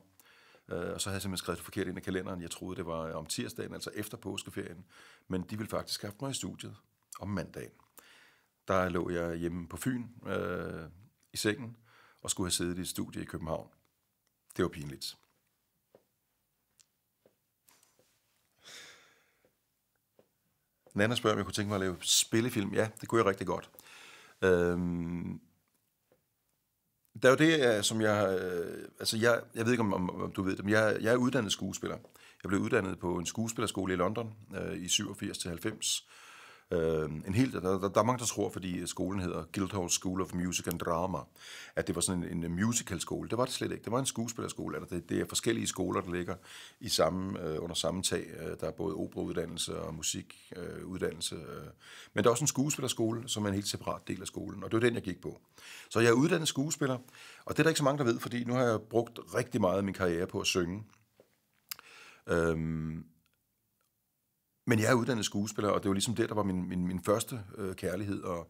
Øh, og så havde jeg simpelthen skrevet det forkert ind i kalenderen. Jeg troede, det var øh, om tirsdagen, altså efter påskeferien. Men de ville faktisk have haft mig i studiet om mandagen. Der lå jeg hjemme på Fyn øh, i sengen og skulle have siddet i et studie i København. Det var pinligt. Nana spørger, om jeg kunne tænke mig at lave spillefilm. Ja, det kunne jeg rigtig godt. Øhm, der er jo det, øh, som jeg... Øh, altså, jeg, jeg ved ikke, om, om, om du ved det, men jeg, jeg er uddannet skuespiller. Jeg blev uddannet på en skuespillerskole i London øh, i 87-90, Øh, en hel, der, der, der er mange, der tror, fordi skolen hedder Guildhall School of Music and Drama, at det var sådan en, en musical-skole. Det var det slet ikke. Det var en skuespillerskole. Altså det, det er forskellige skoler, der ligger i samme, uh, under samme tag. Øh, der er både operauddannelse og musikuddannelse. uh. Men der er også en skuespillerskole, som er en helt separat del af skolen, og det var den, jeg gik på. Så jeg er uddannet skuespiller, og det er der ikke så mange, der ved, fordi nu har jeg brugt rigtig meget af min karriere på at synge. Øhm, men jeg er uddannet skuespiller, og det var ligesom det, der var min, min, min første øh, kærlighed. Og,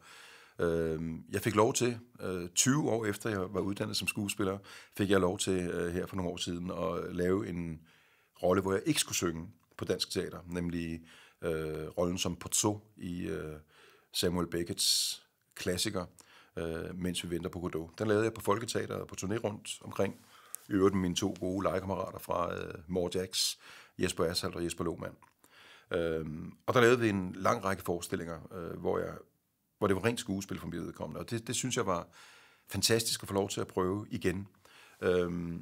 øh, jeg fik lov til, øh, 20 år efter jeg var uddannet som skuespiller, fik jeg lov til øh, her for nogle år siden at lave en rolle, hvor jeg ikke skulle synge på dansk teater, nemlig øh, rollen som Pozzo i øh, Samuel Beckett's klassiker, øh, Mens vi venter på Godot. Den lavede jeg på og på turné rundt omkring, i øvrigt med mine to gode legekammerater fra øh, More Jacks, Jesper Asalt og Jesper Lohmann. Øhm, og der lavede vi en lang række forestillinger, øh, hvor, jeg, hvor det var rent skuespil for mit vedkommende, og det, det synes jeg var fantastisk at få lov til at prøve igen. Øh,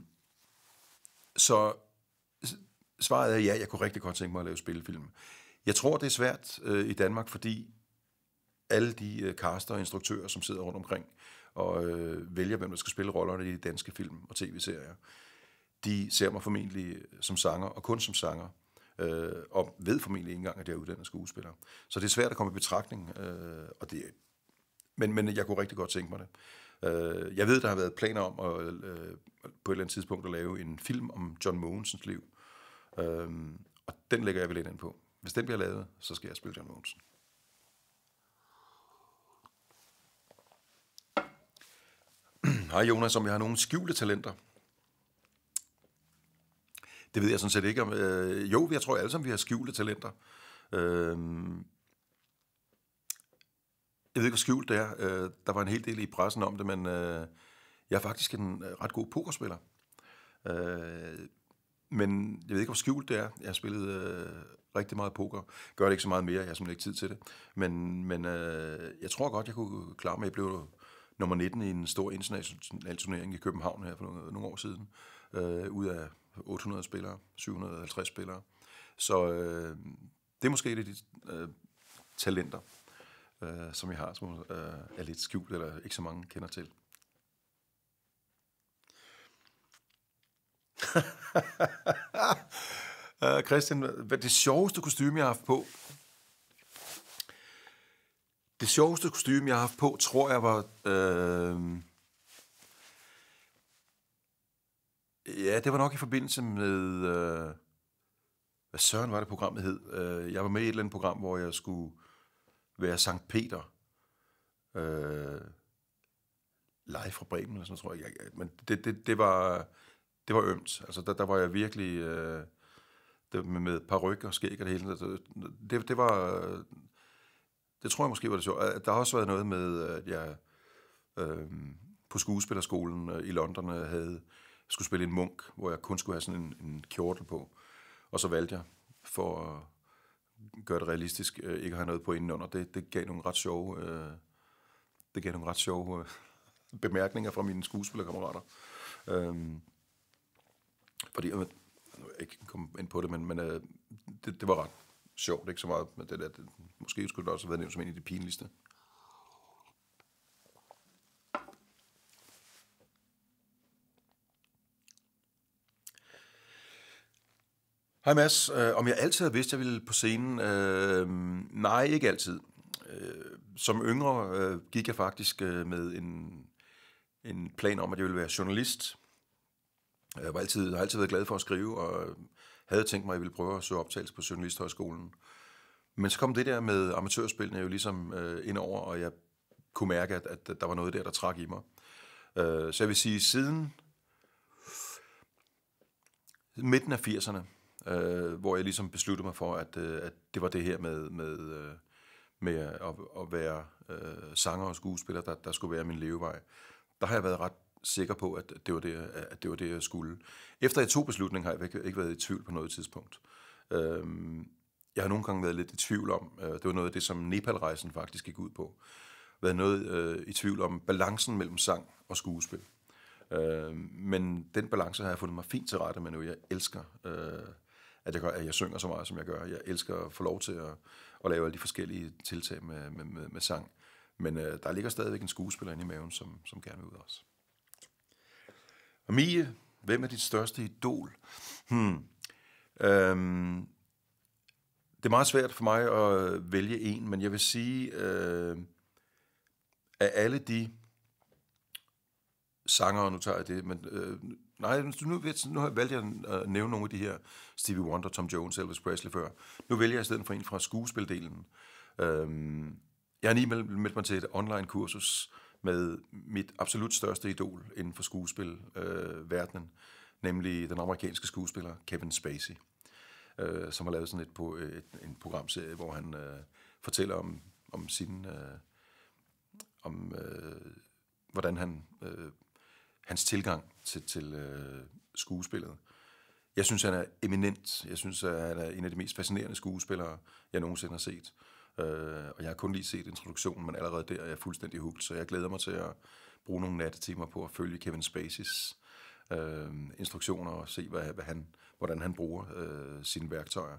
så svaret er ja, jeg kunne rigtig godt tænke mig at lave spillefilm. Jeg tror, det er svært øh, i Danmark, fordi alle de øh, caster og instruktører, som sidder rundt omkring og øh, vælger, hvem der skal spille rollerne i de danske film og tv-serier, de ser mig formentlig som sanger, og kun som sanger øh, og ved formentlig ikke engang, at jeg er uddannet skuespiller. Så det er svært at komme i betragtning, øh, og det, men, men jeg kunne rigtig godt tænke mig det. Øh, jeg ved, der har været planer om at, øh, på et eller andet tidspunkt at lave en film om John Mogensens liv, øh, og den lægger jeg vel ind på. Hvis den bliver lavet, så skal jeg spille John Mogensen. Hej Jonas, om jeg har nogle skjulte talenter. Det ved jeg sådan set ikke om. Øh, jo, jeg tror alle sammen, vi har skjulte talenter. Øh, jeg ved ikke, hvor skjult det er. Øh, der var en hel del i pressen om det, men øh, jeg er faktisk en øh, ret god pokerspiller. Øh, men jeg ved ikke, hvor skjult det er. Jeg har spillet øh, rigtig meget poker. Gør det ikke så meget mere, jeg har simpelthen ikke tid til det. Men, men øh, jeg tror godt, jeg kunne klare mig. Jeg blev nummer 19 i en stor international turnering i København her for nogle, nogle år siden. Øh, ud af 800 spillere, 750 spillere. Så øh, det er måske et af de øh, talenter, øh, som jeg har, som øh, er lidt skjult, eller ikke så mange kender til. uh, Christian, hvad det sjoveste kostume, jeg har haft på? Det sjoveste kostume, jeg har haft på, tror jeg var... Øh, Ja, det var nok i forbindelse med... Øh, hvad søren var det, programmet hed? Øh, jeg var med i et eller andet program, hvor jeg skulle være Sankt Peter. Øh, live fra Bremen, eller sådan tror jeg. ja, men det, det, det, var, det var ømt. Altså, der, der var jeg virkelig... Øh, det, med, med par paryk og skæg og det hele. Altså, det, det var... Øh, det tror jeg måske var det sjovt. Øh, der har også været noget med, at jeg øh, på skuespillerskolen øh, i London havde skulle spille en munk, hvor jeg kun skulle have sådan en, en kjortel på. Og så valgte jeg for at gøre det realistisk, øh, ikke at have noget på indenunder. Det, det gav nogle ret sjove, øh, det gav nogle ret sjove øh, bemærkninger fra mine skuespillerkammerater. Øh, fordi, jeg vil ikke komme ind på det, men, men øh, det, det var ret sjovt, ikke så meget. Men det der, det, måske skulle det også have været nævnt som en af de pinligste Hej Mads, øh, om jeg altid har vidst, at jeg ville på scenen? Øh, nej, ikke altid. Øh, som yngre øh, gik jeg faktisk øh, med en, en plan om, at jeg ville være journalist. Jeg var altid, har altid været glad for at skrive, og havde tænkt mig, at jeg ville prøve at søge optagelse på Journalisthøjskolen. Men så kom det der med amatørspillene jo ligesom øh, ind over, og jeg kunne mærke, at, at der var noget der, der trak i mig. Øh, så jeg vil sige, siden midten af 80'erne, øh, hvor jeg ligesom besluttede mig for, at, øh, at det var det her med, med, øh, med at, at være øh, sanger og skuespiller, der, der skulle være min levevej. Der har jeg været ret sikker på, at det var det, at det, var det jeg skulle. Efter jeg tog beslutningen, har jeg ikke, ikke været i tvivl på noget tidspunkt. Øh, jeg har nogle gange været lidt i tvivl om, øh, det var noget af det, som Nepal-rejsen faktisk gik ud på, været noget øh, i tvivl om balancen mellem sang og skuespil. Øh, men den balance har jeg fundet mig fint til rette med nu. Jeg elsker øh, at jeg, at jeg synger så meget, som jeg gør. Jeg elsker at få lov til at, at lave alle de forskellige tiltag med, med, med, med sang. Men øh, der ligger stadigvæk en skuespiller inde i maven, som, som gerne vil ud også. Og Mie, hvem er dit største idol? Hmm. Øhm, det er meget svært for mig at vælge en, men jeg vil sige, øh, af alle de sanger, og nu tager jeg det, men øh, nej, nu, nu har jeg valgt at øh, nævne nogle af de her Stevie Wonder, Tom Jones, Elvis Presley før. Nu vælger jeg i stedet for en fra skuespildelen. Øh, jeg har lige meldt mig til et online-kursus med mit absolut største idol inden for skuespilverdenen, øh, nemlig den amerikanske skuespiller Kevin Spacey, øh, som har lavet sådan et, på, et en programserie, hvor han øh, fortæller om, om sin... Øh, om øh, hvordan han øh, hans tilgang til, til øh, skuespillet. Jeg synes, han er eminent. Jeg synes, at han er en af de mest fascinerende skuespillere, jeg nogensinde har set. Øh, og jeg har kun lige set introduktionen, men allerede der er jeg fuldstændig hooked, så jeg glæder mig til at bruge nogle nattetimer på at følge Kevin Spacey's øh, instruktioner og se, hvad, hvad han, hvordan han bruger øh, sine værktøjer.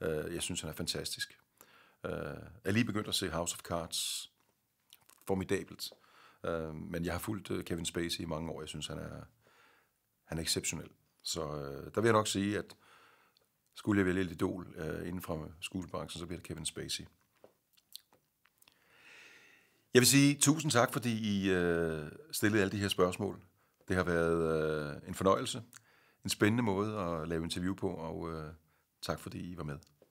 Øh, jeg synes, han er fantastisk. Øh, jeg er lige begyndt at se House of Cards. Formidabelt. Øh, men jeg har fulgt øh, Kevin Spacey i mange år. Jeg synes, han er, han er exceptionel. Så øh, der vil jeg nok sige, at skulle jeg vælge et idol øh, inden for skuespilbranchen, så bliver det Kevin Spacey. Jeg vil sige tusind tak, fordi I øh, stillede alle de her spørgsmål. Det har været øh, en fornøjelse, en spændende måde at lave interview på, og øh, tak fordi I var med.